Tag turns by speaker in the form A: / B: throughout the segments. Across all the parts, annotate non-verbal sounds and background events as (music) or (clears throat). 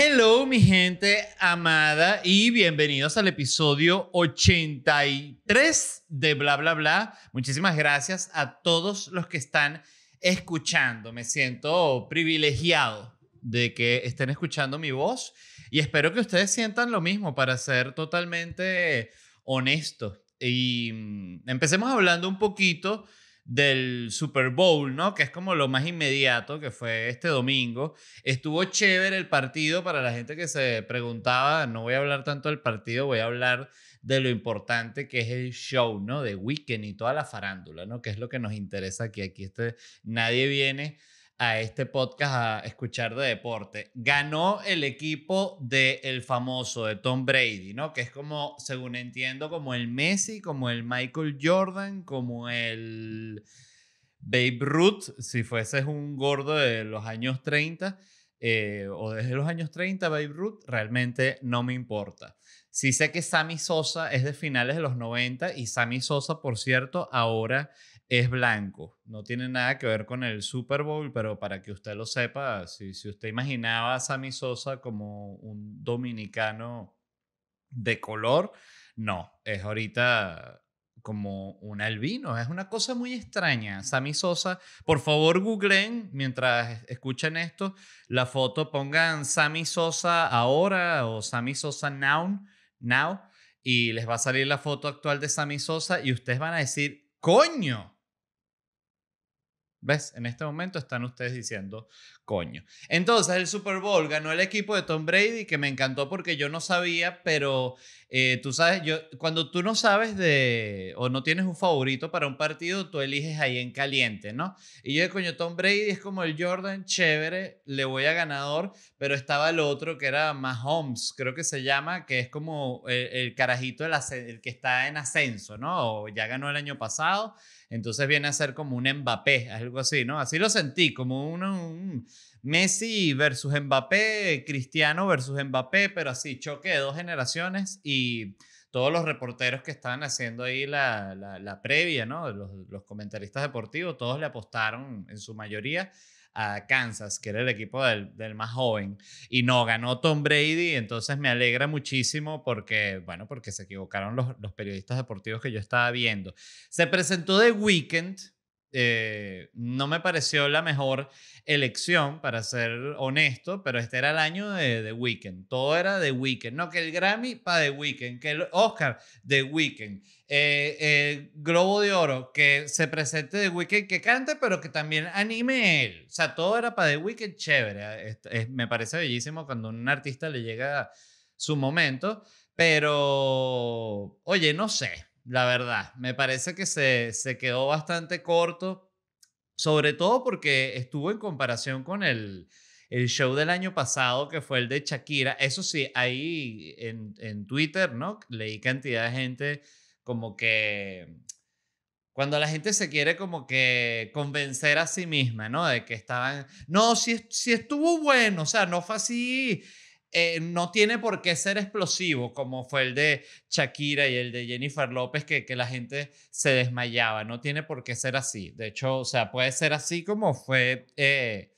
A: Hello, mi gente amada, y bienvenidos al episodio 83 de Bla, Bla, Bla. Muchísimas gracias a todos los que están escuchando. Me siento privilegiado de que estén escuchando mi voz y espero que ustedes sientan lo mismo para ser totalmente honesto, Y mm, empecemos hablando un poquito del Super Bowl, ¿no? Que es como lo más inmediato, que fue este domingo. Estuvo chévere el partido para la gente que se preguntaba, no voy a hablar tanto del partido, voy a hablar de lo importante que es el show, ¿no? De Weekend y toda la farándula, ¿no? Que es lo que nos interesa aquí. Aquí este, nadie viene a este podcast a escuchar de deporte. Ganó el equipo del el famoso, de Tom Brady, ¿no? Que es como, según entiendo, como el Messi, como el Michael Jordan, como el Babe Ruth, si fueses un gordo de los años 30 eh, o desde los años 30, Babe Ruth, realmente no me importa. Sí sé que Sammy Sosa es de finales de los 90 y Sammy Sosa, por cierto, ahora es blanco. No tiene nada que ver con el Super Bowl, pero para que usted lo sepa, si, si usted imaginaba a Sammy Sosa como un dominicano de color, no, es ahorita como un albino, es una cosa muy extraña. Sammy Sosa, por favor googlen mientras escuchen esto, la foto pongan Sammy Sosa ahora o Sammy Sosa now, now y les va a salir la foto actual de Sammy Sosa y ustedes van a decir, coño, ¿Ves? En este momento están ustedes diciendo, coño. Entonces, el Super Bowl ganó el equipo de Tom Brady, que me encantó porque yo no sabía, pero eh, tú sabes, yo, cuando tú no sabes de o no tienes un favorito para un partido, tú eliges ahí en caliente, ¿no? Y yo, coño, Tom Brady es como el Jordan, chévere, le voy a ganador, pero estaba el otro que era Mahomes, creo que se llama, que es como el, carajito, el, que está en ascenso, ¿no? ya ganó el año pasado, entonces viene a ser como un Mbappé, algo así, ¿no? Así lo sentí, como uno, un Messi versus Mbappé, Cristiano versus Mbappé, pero así, choque de dos generaciones y todos los reporteros que estaban haciendo ahí la, la, previa, ¿no? Los, los, comentaristas deportivos, todos le apostaron en su mayoría a Kansas, que era el equipo del, más joven. Y no, ganó Tom Brady, entonces me alegra muchísimo porque, bueno, porque se equivocaron los, los periodistas deportivos que yo estaba viendo. Se presentó The weekend eh, no me pareció la mejor elección, para ser honesto, pero este era el año de The Weeknd. Todo era de Weeknd. No, que el Grammy para The Weeknd, que el Oscar The Weeknd, el eh, eh, Globo de Oro, que se presente de Weeknd, que cante, pero que también anime él. O sea, todo era para The Weeknd, chévere. Ah, me parece bellísimo cuando un artista le llega su momento, pero, oye, no sé la verdad. Me parece que se, quedó bastante corto, sobre todo porque estuvo en comparación con el, el show del año pasado, que fue el de Shakira. Eso sí, ahí en, Twitter, ¿no? Leí cantidad de gente como que cuando la gente se quiere como que convencer a sí misma, ¿no? De que estaban, no, si, si estuvo bueno, o sea, no fue así eh, no tiene por qué ser explosivo, como fue el de Shakira y el de Jennifer López, que, que la gente se desmayaba. No tiene por qué ser así. De hecho, o sea, puede ser así como fue eh,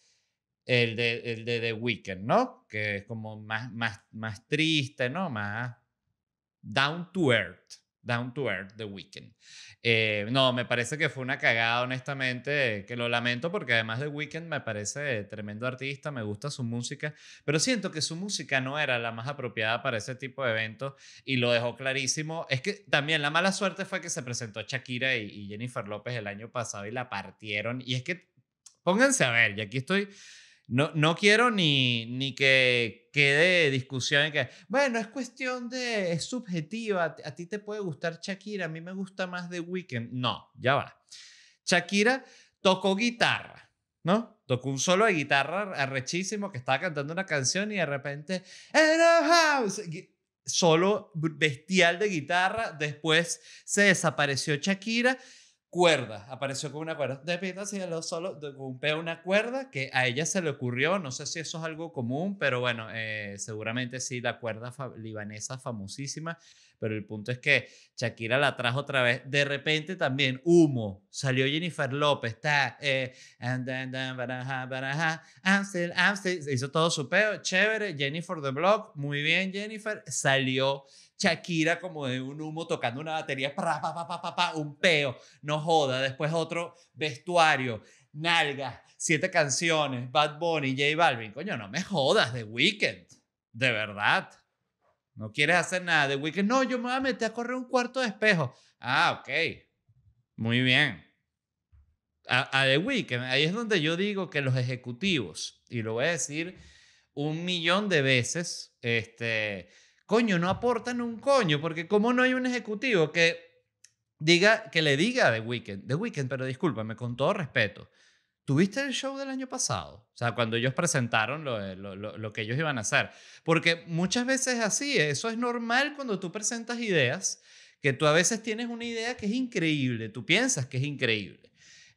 A: el, de, el de The Weeknd, ¿no? Que es como más, más, más triste, ¿no? Más down to earth. Down to Earth The Weekend eh, no, me parece que fue una cagada, honestamente, que lo lamento porque además de Weekend me parece tremendo artista, me gusta su música, pero siento que su música no era la más apropiada para ese tipo de eventos y lo dejó clarísimo. Es que también la mala suerte fue que se presentó Shakira y, y Jennifer López el año pasado y la partieron. Y es que pónganse a ver, y aquí estoy no, quiero ni, ni que quede discusión en que, bueno, es cuestión de, es subjetiva, a ti te puede gustar Shakira, a mí me gusta más de Weekend No, ya va. Shakira tocó guitarra, ¿no? Tocó un solo de guitarra arrechísimo que estaba cantando una canción y de repente, solo bestial de guitarra, después se desapareció Shakira cuerda, apareció con una cuerda, de si hacia lo solo, golpea una cuerda que a ella se le ocurrió, no sé si eso es algo común, pero bueno, eh, seguramente sí, la cuerda libanesa famosísima, pero el punto es que Shakira la trajo otra vez. De repente también, humo, salió Jennifer López, está, eh, hizo todo su peo, chévere, Jennifer The Block, muy bien Jennifer, salió Shakira como de un humo tocando una batería, un peo, no joda, después otro vestuario, nalgas, siete canciones, Bad Bunny, J Balvin, coño, no me jodas, The Weeknd, de verdad. No quieres hacer nada. de Weeknd, no, yo me voy a meter a correr un cuarto de espejo. Ah, ok. Muy bien. A, de The Weeknd, ahí es donde yo digo que los ejecutivos, y lo voy a decir un millón de veces, este, coño, no aportan un coño, porque como no hay un ejecutivo que diga que le diga a The Weeknd, The Weeknd, pero discúlpame, con todo respeto, ¿Tuviste el show del año pasado? O sea, cuando ellos presentaron lo, que ellos iban a hacer. Porque muchas veces así, eh, eso es normal cuando tú presentas ideas, que tú a veces tienes una idea que es increíble, tú piensas que es increíble.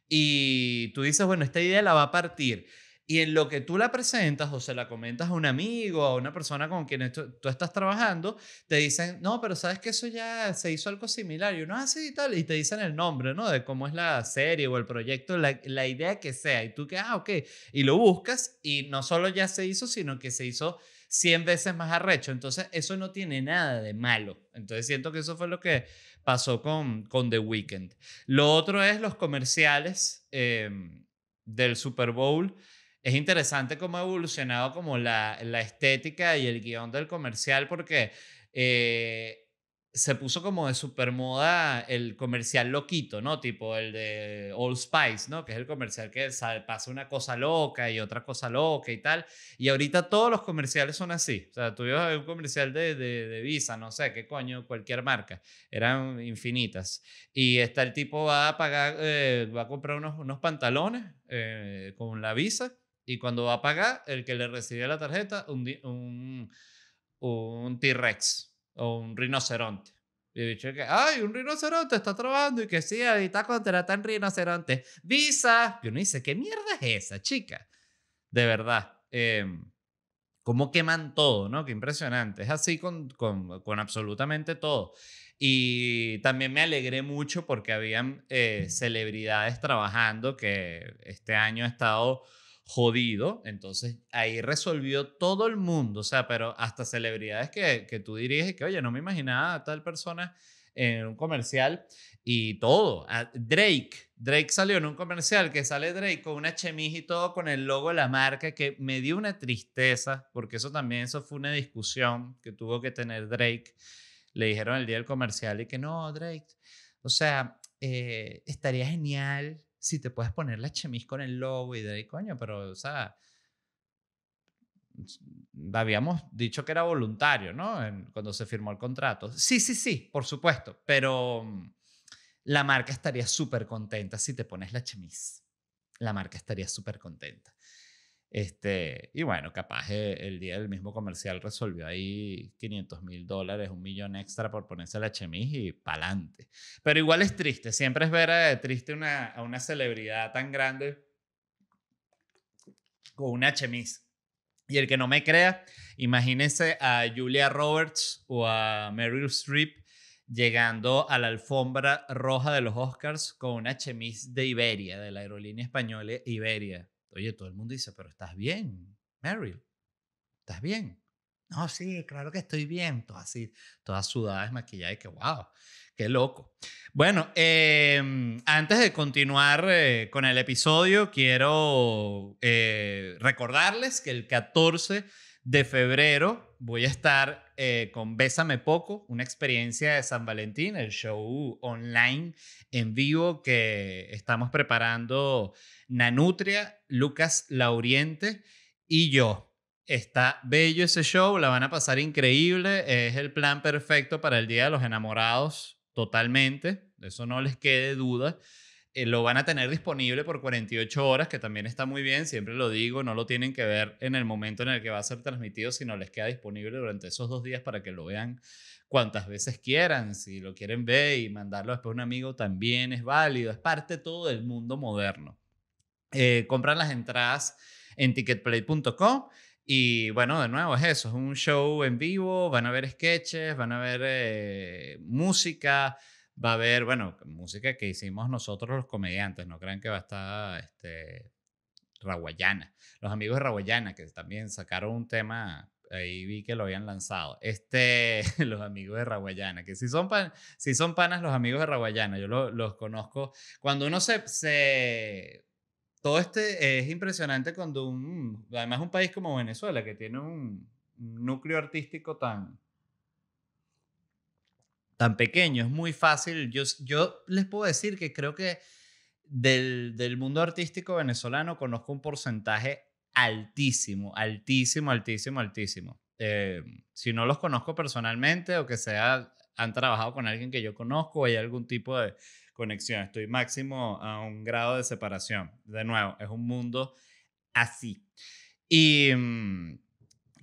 A: Y tú dices, bueno, esta idea la va a partir. Y en lo que tú la presentas o se la comentas a un amigo, a una persona con quien tú, tú estás trabajando, te dicen, no, pero sabes que eso ya se hizo algo similar. Y uno hace ah, y tal, y te dicen el nombre, ¿no? De cómo es la serie o el proyecto, la, la idea que sea. Y tú que, ah, ok. Y lo buscas y no solo ya se hizo, sino que se hizo 100 veces más arrecho. Entonces, eso no tiene nada de malo. Entonces, siento que eso fue lo que pasó con, con The Weeknd. Lo otro es los comerciales em, del Super Bowl es interesante cómo ha evolucionado como la, la estética y el guión del comercial porque eh, se puso como de supermoda el comercial loquito, ¿no? Tipo el de Old Spice, ¿no? Que es el comercial que pasa una cosa loca y otra cosa loca y tal. Y ahorita todos los comerciales son así. O sea, tú un comercial de, de, Visa, no sé, qué coño, cualquier marca. Eran infinitas. Y está el tipo va a pagar, eh, va a comprar unos, unos pantalones eh, con la Visa y cuando va a pagar, el que le recibe la tarjeta, un, un, un T-Rex o un rinoceronte. Y he dicho que, ay, un rinoceronte está trabajando y que sí, ahorita tan rinoceronte. Visa. Yo uno dice, ¿qué mierda es esa, chica? De verdad. Eh, cómo queman todo, ¿no? Qué impresionante. Es así con, con, con absolutamente todo. Y también me alegré mucho porque habían eh, celebridades trabajando que este año ha estado jodido. Entonces ahí resolvió todo el mundo, o sea, pero hasta celebridades que, que tú diriges que, oye, no me imaginaba a tal persona en un comercial y todo. Ah, Drake, Drake salió en un comercial que sale Drake con una chemis y todo con el logo de la marca que me dio una tristeza porque eso también eso fue una discusión que tuvo que tener Drake. Le dijeron el día del comercial y que no, Drake, o sea, eh, estaría genial si te puedes poner la chemis con el logo y de ahí, coño, pero, o sea, habíamos dicho que era voluntario, ¿no? cuando se firmó el contrato. Sí, sí, sí, por supuesto, pero mm, la marca estaría súper contenta si te pones la chemise. La marca estaría súper contenta. Este, y bueno, capaz eh, el día del mismo comercial resolvió ahí 500 mil dólares, un millón extra por ponerse la chemise y pa'lante. Pero igual es triste, siempre es ver eh, triste una, a una celebridad tan grande con una chemise. Y el que no me crea, imagínese a Julia Roberts o a Meryl Streep llegando a la alfombra roja de los Oscars con una chemise de Iberia, de la aerolínea española Iberia Oye, todo el mundo dice, pero estás bien, Meryl, estás bien. No, sí, claro que estoy bien, todas así, todas sudadas, maquilladas, que wow, qué loco. Bueno, em, antes de continuar eh, con el episodio, quiero eh, recordarles que el 14 de febrero voy a estar eh, con Bésame Poco, una experiencia de San Valentín, el show online en vivo que estamos preparando Nanutria, Lucas Lauriente y yo. Está bello ese show, la van a pasar increíble, es el plan perfecto para el Día de los Enamorados, totalmente, de eso no les quede duda. Eh, lo van a tener disponible por 48 horas, que también está muy bien, siempre lo digo, no lo tienen que ver en el momento en el que va a ser transmitido, sino les queda disponible durante esos dos días para que lo vean cuantas veces quieran, si lo quieren ver y mandarlo después a un amigo también es válido, es parte todo del mundo moderno. Eh, compran las entradas en ticketplay.com. Y bueno, de nuevo es eso, es un show en vivo, van a ver sketches, van a ver eh, música, va a haber, bueno, música que hicimos nosotros los comediantes, no crean que va a estar este, Raguayana. Los amigos de Raguayana, que también sacaron un tema, ahí vi que lo habían lanzado. Este, (laughs) los amigos de Raguayana, que si son, pan, si son panas los amigos de Raguayana, yo los conozco. Cuando uno se, se... todo este es impresionante cuando un, además un país como Venezuela, que tiene un núcleo artístico tan, tan pequeño, es muy fácil. Yo, yo les puedo decir que creo que del, del mundo artístico venezolano conozco un porcentaje altísimo, altísimo, altísimo, altísimo. Eh, si no los conozco personalmente o que sea, han trabajado con alguien que yo conozco o hay algún tipo de conexión, estoy máximo a un grado de separación. De nuevo, es un mundo así. Y mm,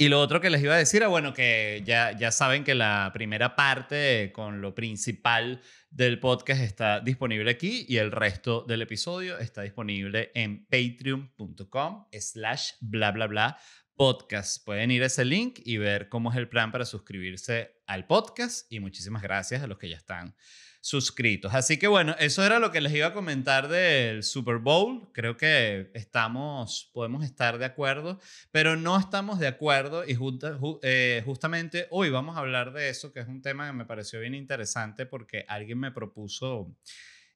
A: y lo otro que les iba a decir bueno, que ya, ya saben que la primera parte con lo principal del podcast está disponible aquí y el resto del episodio está disponible en patreon.com slash bla bla bla podcast. Pueden ir a ese link y ver cómo es el plan para suscribirse al podcast y muchísimas gracias a los que ya están suscritos. Así que bueno, eso era lo que les iba a comentar del Super Bowl. Creo que estamos, podemos estar de acuerdo, pero no estamos de acuerdo y eh, justamente hoy vamos a hablar de eso, que es un tema que me pareció bien interesante porque alguien me propuso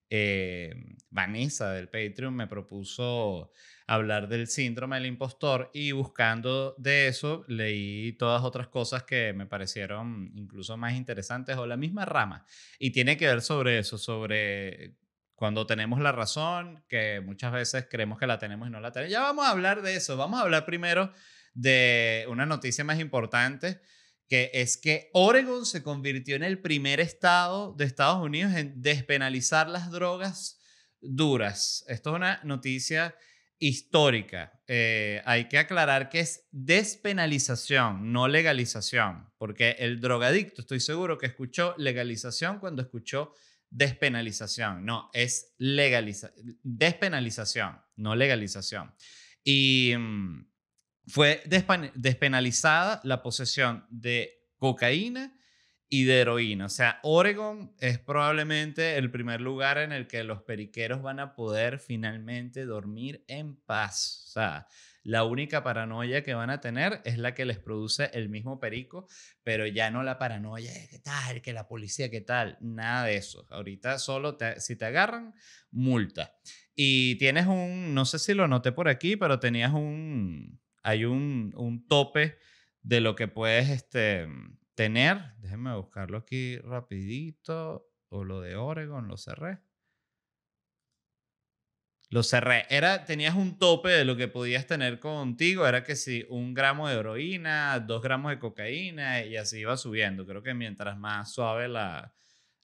A: eh, Vanessa del Patreon me propuso hablar del síndrome del impostor y buscando de eso leí todas otras cosas que me parecieron incluso más interesantes o la misma rama. Y tiene que ver sobre eso, sobre cuando tenemos la razón, que muchas veces creemos que la tenemos y no la tenemos. Ya vamos a hablar de eso. Vamos a hablar primero de una noticia más importante que es que Oregon se convirtió en el primer estado de Estados Unidos en despenalizar las drogas duras. Esto es una noticia histórica. Eh, hay que aclarar que es despenalización, no legalización, porque el drogadicto estoy seguro que escuchó legalización cuando escuchó despenalización. No, es legaliza despenalización, no legalización. Y... Mm, fue despenalizada la posesión de cocaína y de heroína. O sea, Oregon es probablemente el primer lugar en el que los periqueros van a poder finalmente dormir en paz. O sea, la única paranoia que van a tener es la que les produce el mismo perico, pero ya no la paranoia de qué tal, que la policía, qué tal, nada de eso. Ahorita solo si te agarran, multa. Y tienes un, no sé si lo noté por aquí, pero tenías un, hay un, tope de lo que puedes este, tener. déjeme buscarlo aquí rapidito. O lo de Oregon, lo cerré. Lo cerré. Era, tenías un tope de lo que podías tener contigo. Era que si un gramo de heroína, dos gramos de cocaína y así iba subiendo. Creo que mientras más suave la,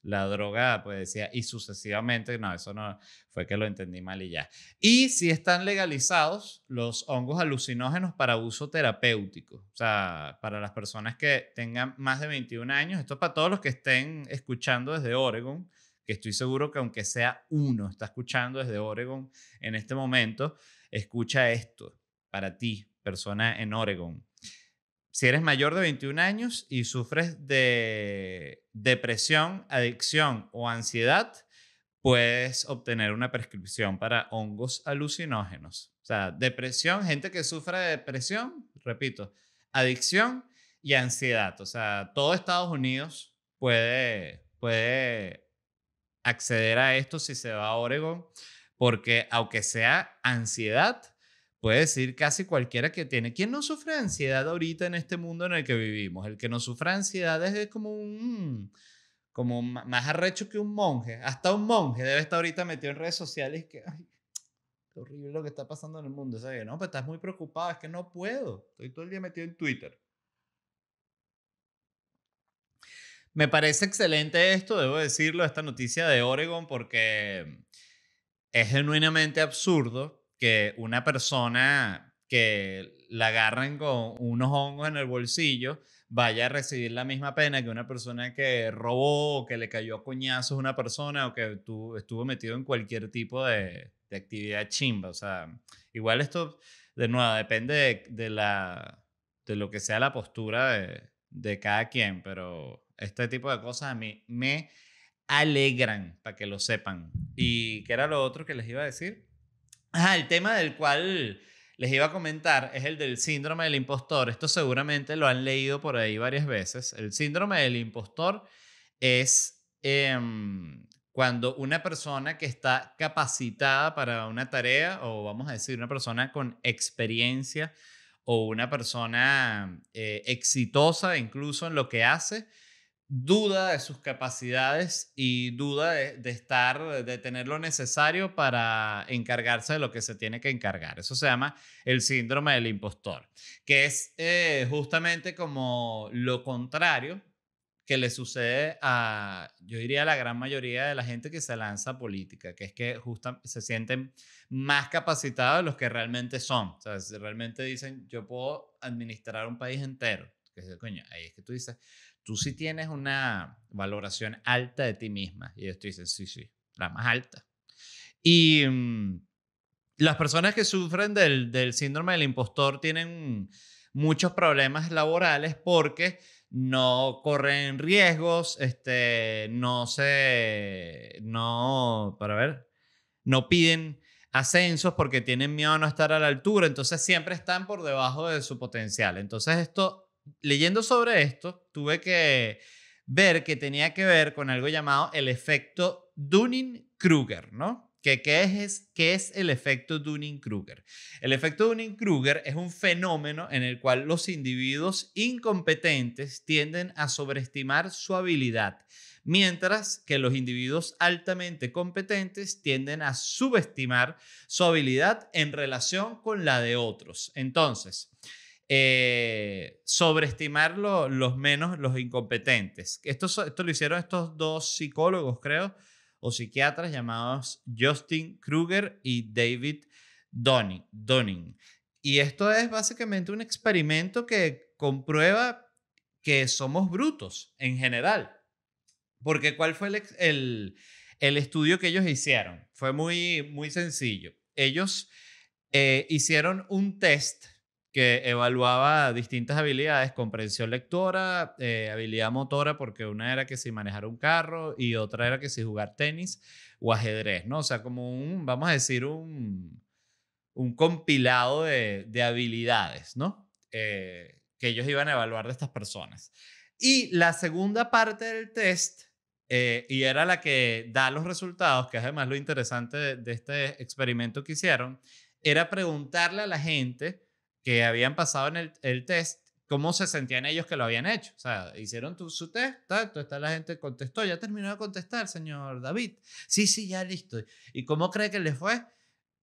A: la droga, pues decía, y sucesivamente, no, eso no fue que lo entendí mal y ya. Y si están legalizados los hongos alucinógenos para uso terapéutico, o sea, para las personas que tengan más de 21 años, esto es para todos los que estén escuchando desde Oregon, que estoy seguro que aunque sea uno está escuchando desde Oregon en este momento, escucha esto para ti, persona en Oregon si eres mayor de 21 años y sufres de depresión, adicción o ansiedad, puedes obtener una prescripción para hongos alucinógenos. O sea, depresión, gente que sufre de depresión, repito, adicción y ansiedad. O sea, todo Estados Unidos puede, puede acceder a esto si se va a Oregon, porque aunque sea ansiedad, puede decir casi cualquiera que tiene. ¿Quién no sufre ansiedad ahorita en este mundo en el que vivimos? El que no sufre ansiedad es como un como más arrecho que un monje. Hasta un monje debe estar ahorita metido en redes sociales que, qué horrible lo que está pasando en el mundo. No, pero pues estás muy preocupado, es que no puedo. Estoy todo el día metido en Twitter. Me parece excelente esto, debo decirlo, esta noticia de Oregon, porque es genuinamente absurdo que una persona que la agarren con unos hongos en el bolsillo vaya a recibir la misma pena que una persona que robó o que le cayó a coñazos una persona o que estuvo metido en cualquier tipo de, actividad chimba. O sea, igual esto, de nuevo, depende de, la, de lo que sea la postura de, de cada quien, pero este tipo de cosas a mí me alegran, para que lo sepan. ¿Y qué era lo otro que les iba a decir? Ah, el tema del cual les iba a comentar es el del síndrome del impostor. Esto seguramente lo han leído por ahí varias veces. El síndrome del impostor es em, cuando una persona que está capacitada para una tarea, o vamos a decir una persona con experiencia o una persona eh, exitosa incluso en lo que hace, duda de sus capacidades y duda de, estar, de tener lo necesario para encargarse de lo que se tiene que encargar. Eso se llama el síndrome del impostor, que es eh, justamente como lo contrario que le sucede a, yo diría, la gran mayoría de la gente que se lanza a política, que es que justamente se sienten más capacitados de los que realmente son. O sea, si realmente dicen, yo puedo administrar un país entero. Que, coño, ahí es que tú dices, tú sí tienes una valoración alta de ti misma. Y esto dice sí, sí, la más alta. Y mm, las personas que sufren del, síndrome del impostor tienen muchos problemas laborales porque no corren riesgos, este, no se, no, para ver, no piden ascensos porque tienen miedo a no estar a la altura, entonces siempre están por debajo de su potencial. Entonces esto leyendo sobre esto, tuve que ver que tenía que ver con algo llamado el efecto Dunning-Kruger, ¿no? ¿Qué, es el efecto Dunning-Kruger? El efecto Dunning-Kruger es un fenómeno en el cual los individuos incompetentes tienden a sobreestimar su habilidad, mientras que los individuos altamente competentes tienden a subestimar su habilidad en relación con la de otros. Entonces, eh, sobreestimar los menos, los incompetentes. Esto, esto lo hicieron estos dos psicólogos, creo, o psiquiatras llamados Justin Kruger y David Donning. Y esto es básicamente un experimento que comprueba que somos brutos en general. Porque ¿cuál fue el, el, estudio que ellos hicieron? Fue muy, muy sencillo. Ellos eh, hicieron un test que evaluaba distintas habilidades, comprensión lectora, eh, habilidad motora, porque una era que si manejar un carro y otra era que si jugar tenis o ajedrez, ¿no? O sea, como un, vamos a decir, un, compilado de, habilidades, ¿no? Eh, que ellos iban a evaluar de estas personas. Y la segunda parte del test, eh, y era la que da los resultados, que es además lo interesante de este experimento que hicieron, era preguntarle a la gente, que habían pasado en el, el test, cómo se sentían ellos que lo habían hecho. O sea, hicieron su test, toda está la gente contestó, ya terminó de contestar, señor David. Sí, sí, ya listo. ¿Y cómo cree que les fue?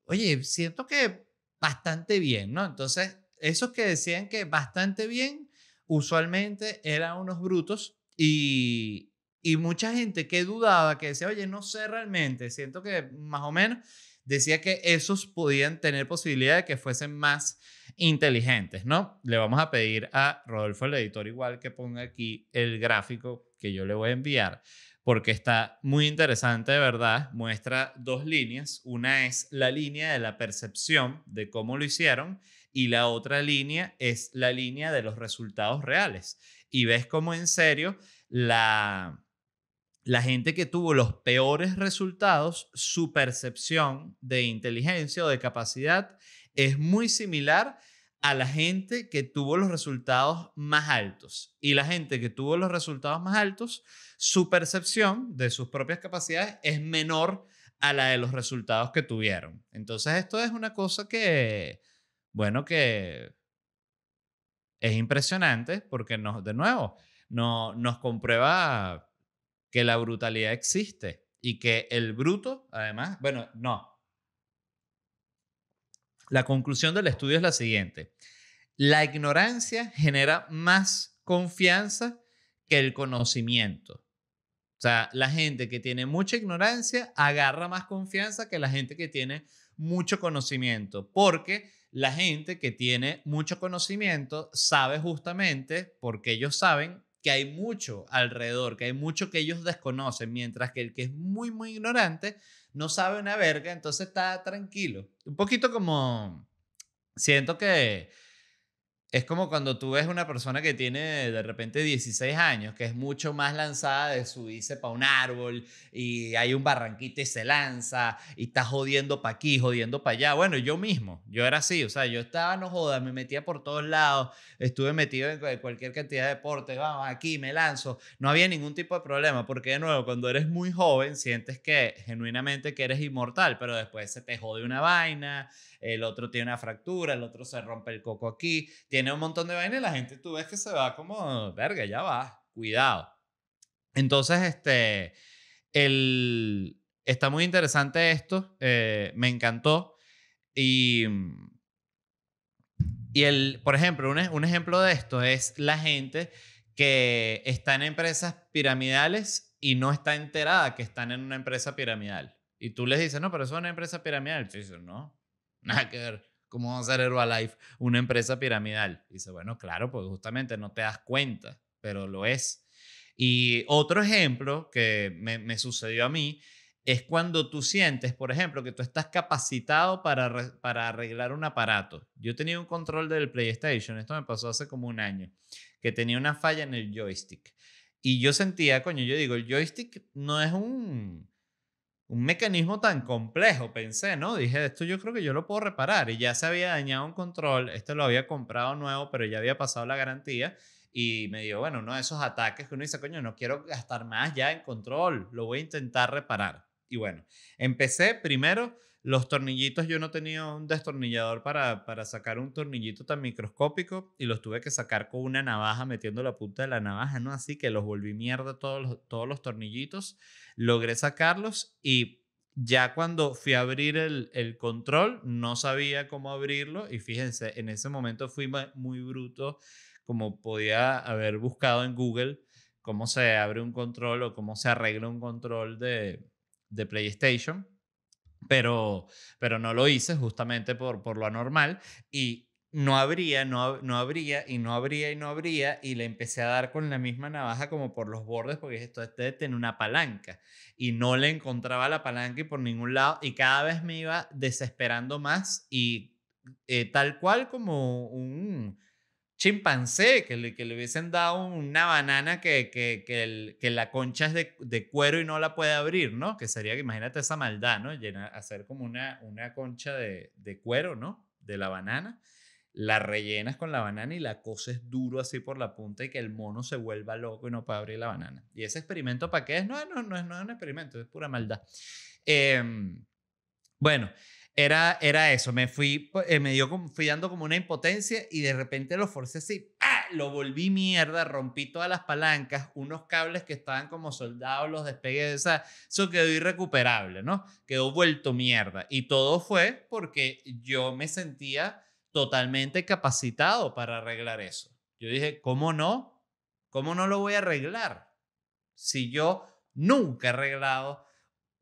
A: Oye, siento que bastante bien, ¿no? Entonces, esos que decían que bastante bien, usualmente eran unos brutos y, y mucha gente que dudaba, que decía, oye, no sé realmente, siento que más o menos, decía que esos podían tener posibilidad de que fuesen más inteligentes, ¿no? Le vamos a pedir a Rodolfo, el editor, igual que ponga aquí el gráfico que yo le voy a enviar, porque está muy interesante, de verdad. Muestra dos líneas. Una es la línea de la percepción de cómo lo hicieron y la otra línea es la línea de los resultados reales. Y ves cómo en serio la, la gente que tuvo los peores resultados, su percepción de inteligencia o de capacidad es muy similar a la gente que tuvo los resultados más altos. Y la gente que tuvo los resultados más altos, su percepción de sus propias capacidades es menor a la de los resultados que tuvieron. Entonces esto es una cosa que, bueno, que es impresionante porque nos, de nuevo, no, nos comprueba que la brutalidad existe y que el bruto, además, bueno, no, la conclusión del estudio es la siguiente. La ignorancia genera más confianza que el conocimiento. O sea, la gente que tiene mucha ignorancia agarra más confianza que la gente que tiene mucho conocimiento, porque la gente que tiene mucho conocimiento sabe justamente, porque ellos saben que hay mucho alrededor, que hay mucho que ellos desconocen, mientras que el que es muy, muy ignorante no sabe una verga, entonces está tranquilo. Un poquito como siento que es como cuando tú ves una persona que tiene de repente 16 años, que es mucho más lanzada de subirse para un árbol y hay un barranquito y se lanza y está jodiendo para aquí, jodiendo para allá. Bueno, yo mismo, yo era así, o sea, yo estaba no joda, me metía por todos lados, estuve metido en cualquier cantidad de deportes, vamos, aquí me lanzo, no había ningún tipo de problema, porque de nuevo, cuando eres muy joven, sientes que genuinamente que eres inmortal, pero después se te jode una vaina, el otro tiene una fractura, el otro se rompe el coco aquí, tiene un montón de vainas la gente tú ves que se va como, verga, ya va, cuidado. Entonces, este, el, está muy interesante esto, eh, me encantó y... Y el, por ejemplo, un, un ejemplo de esto es la gente que está en empresas piramidales y no está enterada que están en una empresa piramidal. Y tú les dices, no, pero eso es una empresa piramidal. Y dicen, no, nada que ver. ¿Cómo va a ser Herbalife una empresa piramidal? Dice, bueno, claro, pues justamente no te das cuenta, pero lo es. Y otro ejemplo que me, sucedió a mí es cuando tú sientes, por ejemplo, que tú estás capacitado para, para arreglar un aparato. Yo tenía un control del PlayStation, esto me pasó hace como un año, que tenía una falla en el joystick. Y yo sentía, coño, yo digo, el joystick no es un un mecanismo tan complejo, pensé, ¿no? Dije, esto yo creo que yo lo puedo reparar. Y ya se había dañado un control, este lo había comprado nuevo, pero ya había pasado la garantía. Y me dio, bueno, uno de esos ataques que uno dice, coño, no quiero gastar más ya en control, lo voy a intentar reparar. Y bueno, empecé primero los tornillitos, yo no tenía un destornillador para, para sacar un tornillito tan microscópico y los tuve que sacar con una navaja metiendo la punta de la navaja, ¿no? Así que los volví mierda todos los, todos los tornillitos. Logré sacarlos y ya cuando fui a abrir el, control, no sabía cómo abrirlo y fíjense, en ese momento fui muy bruto, como podía haber buscado en Google cómo se abre un control o cómo se arregla un control de, de PlayStation. Pero, pero no lo hice justamente por, lo anormal y no habría, no, no habría y no habría y no habría y le empecé a dar con la misma navaja como por los bordes porque esto este tiene una palanca y no le encontraba la palanca y por ningún lado y cada vez me iba desesperando más y eh, tal cual como un chimpancé, que le, que le hubiesen dado una banana que, que, la concha es de, cuero y no la puede abrir, ¿no? Que sería, imagínate esa maldad, ¿no? Llenar, hacer como una, una concha de, cuero, ¿no? De la banana. La rellenas con la banana y la coces duro así por la punta y que el mono se vuelva loco y no pueda abrir la banana. ¿Y ese experimento para qué es? No, no, no, es un experimento, es pura maldad. Em, bueno, era, eso, me fui, pues, eh, me dio fui dando como una impotencia y de repente lo forcé así, lo volví mierda, rompí todas las palancas, unos cables que estaban como soldados, los despegues, de esa, eso quedó irrecuperable, ¿no? Quedó vuelto mierda. Y todo fue porque yo me sentía totalmente capacitado para arreglar eso. Yo dije, ¿cómo no? ¿Cómo no lo voy a arreglar? Si yo nunca he arreglado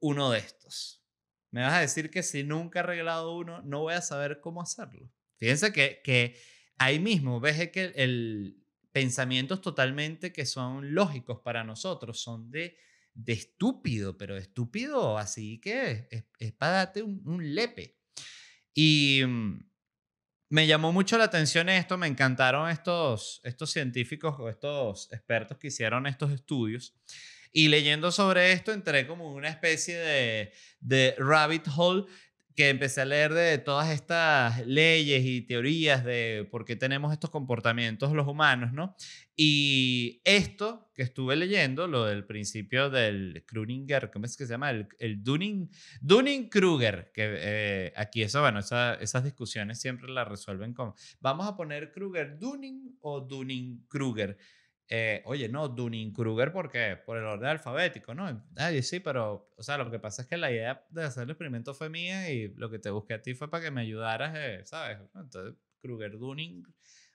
A: uno de estos. Me vas a decir que si nunca he arreglado uno, no voy a saber cómo hacerlo. Fíjense que, que ahí mismo ves que el, pensamiento pensamientos totalmente que son lógicos para nosotros, son de, de estúpido, pero estúpido, así que es, un, un lepe. Y mm, me llamó mucho la atención esto, me encantaron estos, estos científicos o estos expertos que hicieron estos estudios. Y leyendo sobre esto, entré como una especie de, de rabbit hole que empecé a leer de todas estas leyes y teorías de por qué tenemos estos comportamientos los humanos, ¿no? Y esto que estuve leyendo, lo del principio del Kruninger, ¿cómo es que se llama? El, Dunning, Dunning Kruger, que eh, aquí eso, bueno, esas discusiones siempre las resuelven como vamos a poner Kruger Dunning o Dunning Kruger. Eh, oye, no, Dunning Kruger, ¿por qué? Por el orden alfabético, ¿no? Ay, sí, pero, o sea, lo que pasa es que la idea de hacer el experimento fue mía y lo que te busqué a ti fue para que me ayudaras, eh, ¿sabes? Entonces, Kruger, Dunning,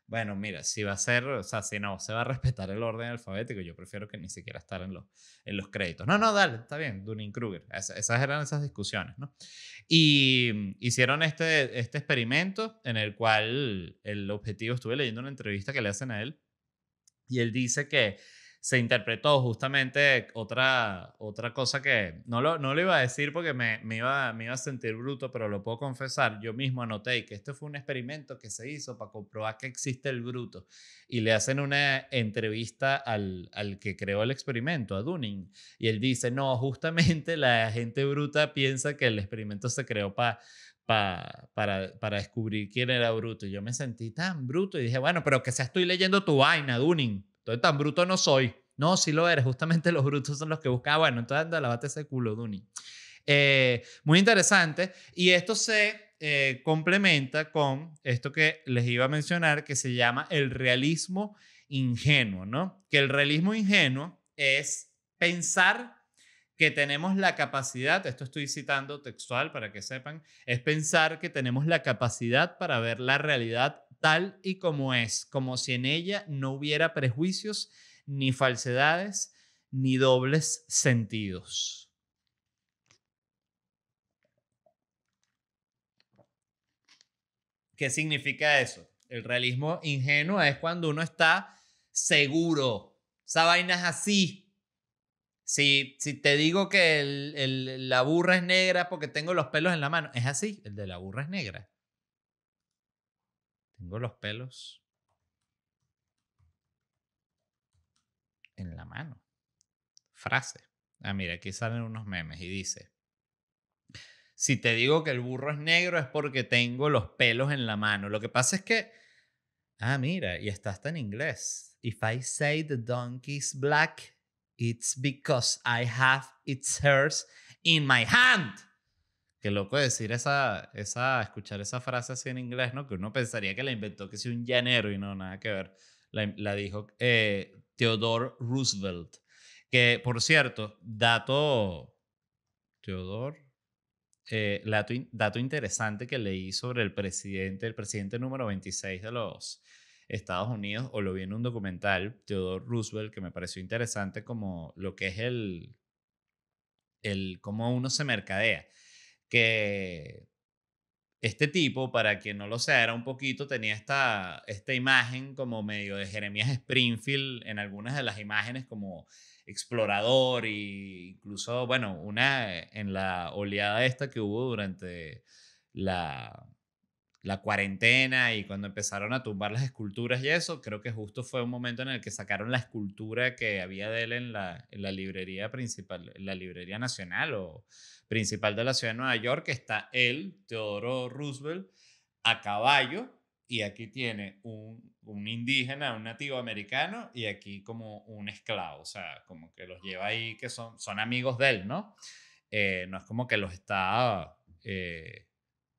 A: bueno, mira, si va a ser, o sea, si no, se va a respetar el orden alfabético, yo prefiero que ni siquiera estar en los, en los créditos. No, no, dale, está bien, Dunning Kruger. esas eran esas discusiones, ¿no? Y hicieron este, este experimento en el cual el objetivo, estuve leyendo una entrevista que le hacen a él y él dice que se interpretó justamente otra, otra cosa que no lo, no le iba a decir porque me, me, iba, me iba a sentir bruto, pero lo puedo confesar. Yo mismo anoté que esto fue un experimento que se hizo para comprobar que existe el bruto. Y le hacen una entrevista al, al que creó el experimento, a Dunning. Y él dice, no, justamente la gente bruta piensa que el experimento se creó para para, para descubrir quién era Bruto. Y yo me sentí tan bruto y dije, bueno, pero que sea estoy leyendo tu vaina, Dunning. Entonces tan bruto no soy. No, sí lo eres. Justamente los brutos son los que buscaban ah, bueno, entonces anda, lavate ese culo, Dunning. Eh, muy interesante. Y esto se eh, complementa con esto que les iba a mencionar, que se llama el realismo ingenuo, ¿no? Que el realismo ingenuo es pensar que tenemos la capacidad, esto estoy citando textual para que sepan, es pensar que tenemos la capacidad para ver la realidad tal y como es, como si en ella no hubiera prejuicios, ni falsedades, ni dobles sentidos. ¿Qué significa eso? El realismo ingenuo es cuando uno está seguro. Esa vaina es así. Si, te digo que la burra es negra porque tengo los pelos en la mano, es así, el de la burra es negra. Tengo los pelos en la mano. Frase. Ah, mira, aquí salen unos memes y dice, si te digo que el burro es negro es porque tengo los pelos en la mano. Lo que pasa es que, ah, mira, y está hasta en inglés. If I say the donkey's black, It's because I have its hers in my hand. Qué loco decir esa, esa, escuchar esa frase así en inglés, ¿no? Que uno pensaría que la inventó que si un llanero y no, nada que ver. La, dijo eh, Theodore Roosevelt. Que, por cierto, dato. Theodore. dato, eh, dato interesante que leí sobre el presidente, el presidente número 26 de los Estados Unidos o lo vi en un documental, Theodore Roosevelt, que me pareció interesante como lo que es el, el cómo uno se mercadea. Que este tipo, para quien no lo sea, era un poquito, tenía esta, esta imagen como medio de Jeremías Springfield en algunas de las imágenes como explorador e incluso, bueno, una en la oleada esta que hubo durante la la cuarentena y cuando empezaron a tumbar las esculturas y eso, creo que justo fue un momento en el que sacaron la escultura que había de él en la, librería principal, la librería nacional o principal de la ciudad de Nueva York, que está él, Teodoro Roosevelt, a caballo y aquí tiene un, indígena, un nativo americano y aquí como un esclavo, o sea, como que los lleva ahí, que son, son amigos de él, ¿no? Eh, no es como que los está eh,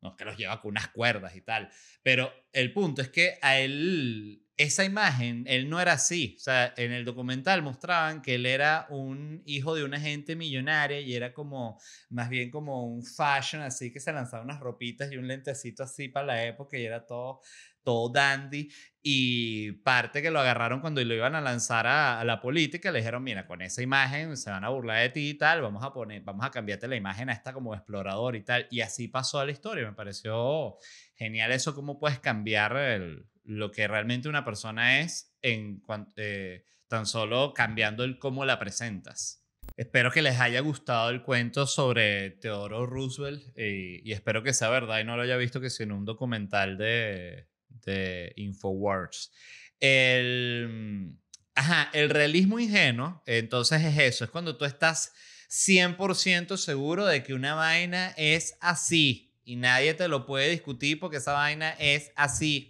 A: no que los lleva con unas cuerdas y tal, pero el punto es que a él esa imagen, él no era así. O sea, en el documental mostraban que él era un hijo de una gente millonaria y era como, más bien como un fashion, así que se lanzaba unas ropitas y un lentecito así para la época y era todo, todo dandy. Y parte que lo agarraron cuando lo iban a lanzar a, la política, le dijeron, mira, con esa imagen se van a burlar de ti y tal, vamos a, poner, vamos a cambiarte la imagen a esta como explorador y tal. Y así pasó a la historia. Me pareció genial eso, cómo puedes cambiar el lo que realmente una persona es en eh, tan solo cambiando el cómo la presentas. Espero que les haya gustado el cuento sobre Teodoro Roosevelt eh, y, espero que sea verdad y no lo haya visto que si en un documental de, de Infowars. El, ajá, el realismo ingenuo, entonces es eso, es cuando tú estás 100% seguro de que una vaina es así y nadie te lo puede discutir porque esa vaina es así.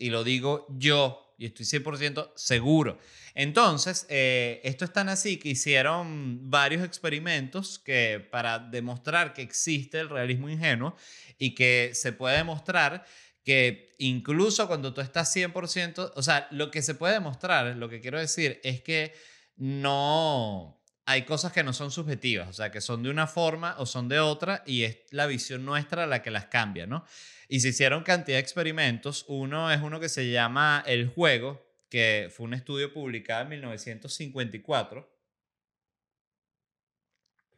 A: Y lo digo yo, y estoy 100% seguro. Entonces, eh, esto es tan así que hicieron varios experimentos que, para demostrar que existe el realismo ingenuo y que se puede demostrar que incluso cuando tú estás 100%, o sea, lo que se puede demostrar, lo que quiero decir es que no hay cosas que no son subjetivas, o sea, que son de una forma o son de otra y es la visión nuestra la que las cambia, ¿no? Y se hicieron cantidad de experimentos. Uno es uno que se llama El Juego, que fue un estudio publicado en 1954.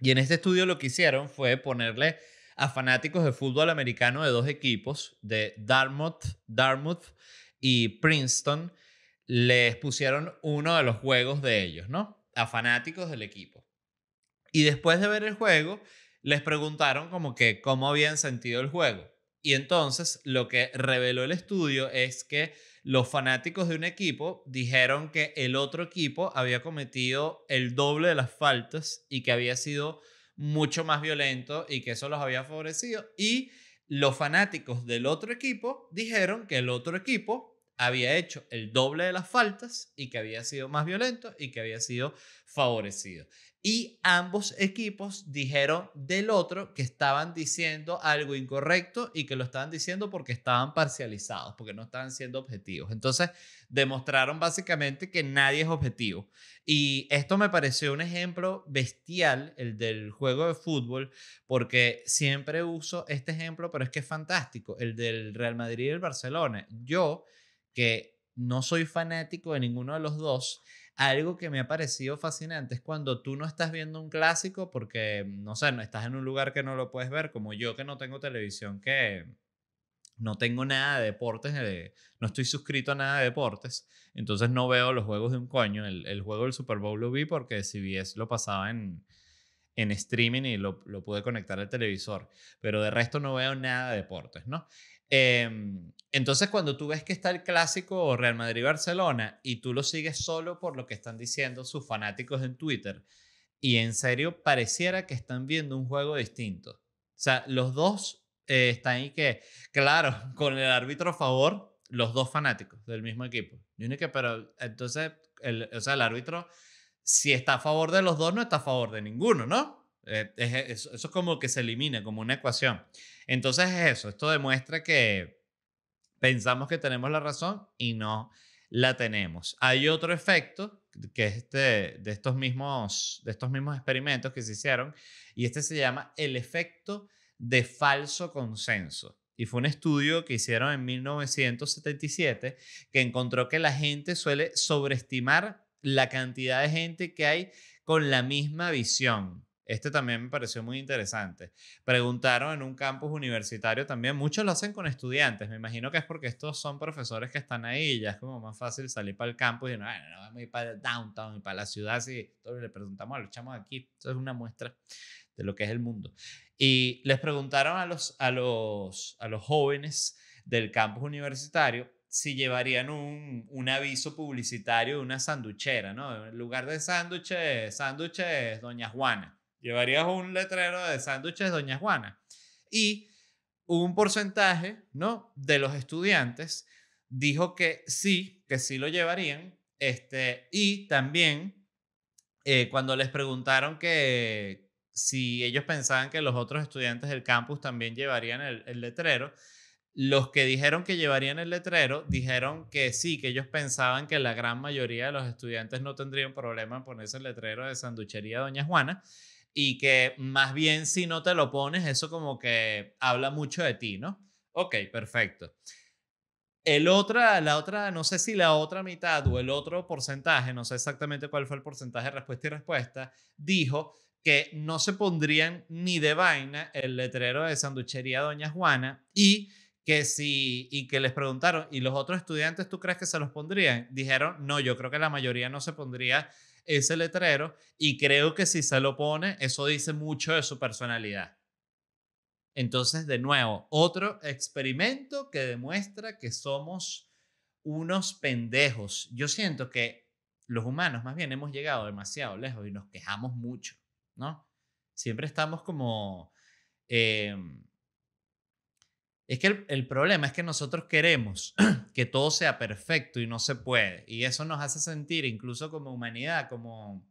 A: Y en este estudio lo que hicieron fue ponerle a fanáticos de fútbol americano de dos equipos, de Dartmouth, Dartmouth y Princeton, les pusieron uno de los juegos de ellos, ¿no? a fanáticos del equipo. Y después de ver el juego, les preguntaron como que cómo habían sentido el juego. Y entonces lo que reveló el estudio es que los fanáticos de un equipo dijeron que el otro equipo había cometido el doble de las faltas y que había sido mucho más violento y que eso los había favorecido. Y los fanáticos del otro equipo dijeron que el otro equipo había hecho el doble de las faltas y que había sido más violento y que había sido favorecido. Y ambos equipos dijeron del otro que estaban diciendo algo incorrecto y que lo estaban diciendo porque estaban parcializados, porque no estaban siendo objetivos. Entonces demostraron básicamente que nadie es objetivo. Y esto me pareció un ejemplo bestial, el del juego de fútbol, porque siempre uso este ejemplo, pero es que es fantástico, el del Real Madrid y el Barcelona. Yo que no soy fanático de ninguno de los dos, algo que me ha parecido fascinante es cuando tú no estás viendo un clásico porque, no sé, no estás en un lugar que no lo puedes ver, como yo que no tengo televisión, que no tengo nada de deportes, eh, no estoy suscrito a nada de deportes, entonces no veo los juegos de un coño. El, juego del Super Bowl lo vi porque si CBS lo pasaba en, en streaming y lo, lo pude conectar al televisor, pero de resto no veo nada de deportes, ¿no? Em, entonces, cuando tú ves que está el clásico Real Madrid-Barcelona y tú lo sigues solo por lo que están diciendo sus fanáticos en Twitter, y en serio pareciera que están viendo un juego distinto. O sea, los dos eh, están ahí que, claro, (laughs) con el árbitro a favor, los dos fanáticos del mismo equipo. Y que, pero entonces, o sea, el árbitro, si está a favor de los dos, no está a favor de ninguno, ¿no? Eh, e, eso, es como que se elimina, como una ecuación. Entonces es eso, esto demuestra que pensamos que tenemos la razón y no la tenemos. Hay otro efecto que este, de, estos mismos, de estos mismos experimentos que se hicieron y este se llama el efecto de falso consenso. Y fue un estudio que hicieron en 1977 que encontró que la gente suele sobreestimar la cantidad de gente que hay con la misma visión este también me pareció muy interesante. Preguntaron en un campus universitario también, muchos lo hacen con estudiantes, me imagino que es porque estos son profesores que están ahí, ya es como más fácil salir para el campus y no, no vamos a ir para el downtown y para la ciudad, si le preguntamos a los chamos aquí, esto es una muestra de lo que es el mundo. Y les preguntaron a los, a los, a los jóvenes del campus universitario si llevarían un, un, aviso publicitario de una sanduchera, ¿no? En lugar de sándwiches, sándwiches Doña Juana. Llevarías un letrero de sándwiches Doña Juana. Y un porcentaje, ¿no? De los estudiantes dijo que sí, que sí lo llevarían. Este, y también eh, cuando les preguntaron que si ellos pensaban que los otros estudiantes del campus también llevarían el, letrero, los que dijeron que llevarían el letrero dijeron que sí, que ellos pensaban que la gran mayoría de los estudiantes no tendrían problema en ponerse el letrero de sanduchería Doña Juana y que más bien si no te lo pones, eso como que habla mucho de ti, ¿no? Ok, perfecto. El otra, la otra, no sé si la otra mitad o el otro porcentaje, no sé exactamente cuál fue el porcentaje de respuesta y respuesta, dijo que no se pondrían ni de vaina el letrero de sanduchería Doña Juana y que si y que les preguntaron, ¿y los otros estudiantes tú crees que se los pondrían? Dijeron, "No, yo creo que la mayoría no se pondría ese letrero y creo que si se lo pone, eso dice mucho de su personalidad. Entonces, de nuevo, otro experimento que demuestra que somos unos pendejos. Yo siento que los humanos más bien hemos llegado demasiado lejos y nos quejamos mucho, ¿no? Siempre estamos como... Em, es que el, problema es que nosotros queremos (clears throat) que todo sea perfecto y no se puede. Y eso nos hace sentir, incluso como humanidad, como,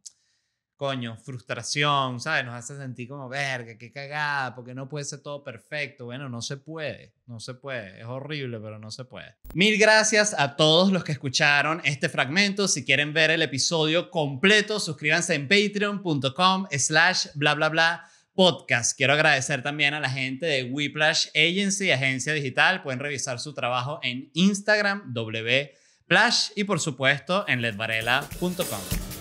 A: coño, frustración, ¿sabes? Nos hace sentir como, verga, qué cagada, porque no puede ser todo perfecto. Bueno, no se puede, no se puede. Es horrible, pero no se puede. Mil gracias a todos los que escucharon este fragmento. Si quieren ver el episodio completo, suscríbanse en patreon.com slash bla bla bla podcast. Quiero agradecer también a la gente de WePlash Agency, agencia digital. Pueden revisar su trabajo en Instagram, wplash y por supuesto en ledvarela.com.